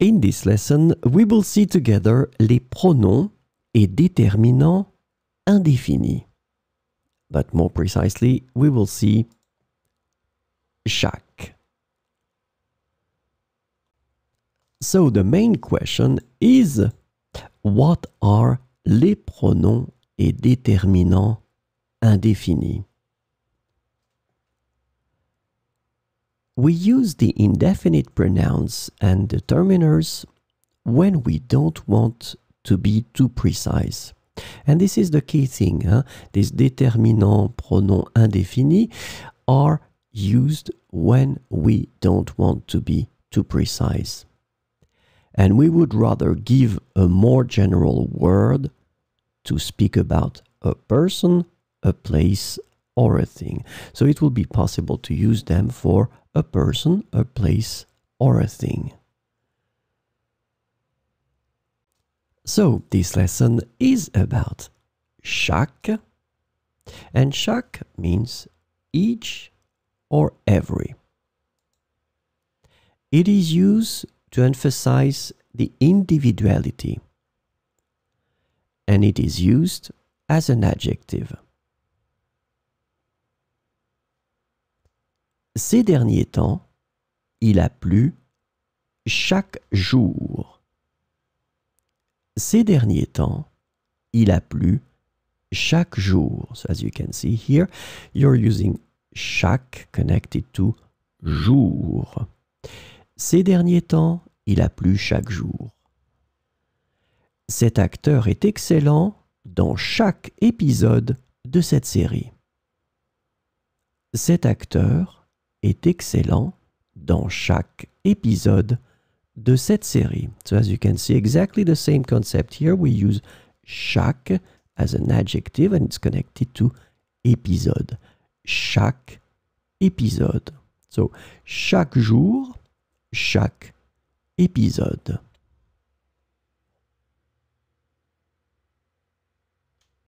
In this lesson, we will see together les pronoms et déterminants indéfinis. But more precisely, we will see chaque. So the main question is what are les pronoms et déterminants indéfinis? We use the indefinite pronouns and determiners when we don't want to be too precise. And this is the key thing. Huh? These determinant pronouns indéfinis are used when we don't want to be too precise. And we would rather give a more general word to speak about a person, a place, or a thing. So it will be possible to use them for a person, a place, or a thing. So this lesson is about chaque, and chaque means each or every. It is used to emphasize the individuality, and it is used as an adjective. Ces derniers temps, il a plu chaque jour. Ces derniers temps, il a plu chaque jour. as you can see here, you're using chaque connected to jour. Ces derniers temps, il a plu chaque jour. Cet acteur est excellent dans chaque épisode de cette série. Cet acteur est excellent dans chaque épisode de cette série. So as you can see, exactly the same concept here. We use chaque as an adjective and it's connected to épisode. Chaque épisode. So, chaque jour, chaque épisode.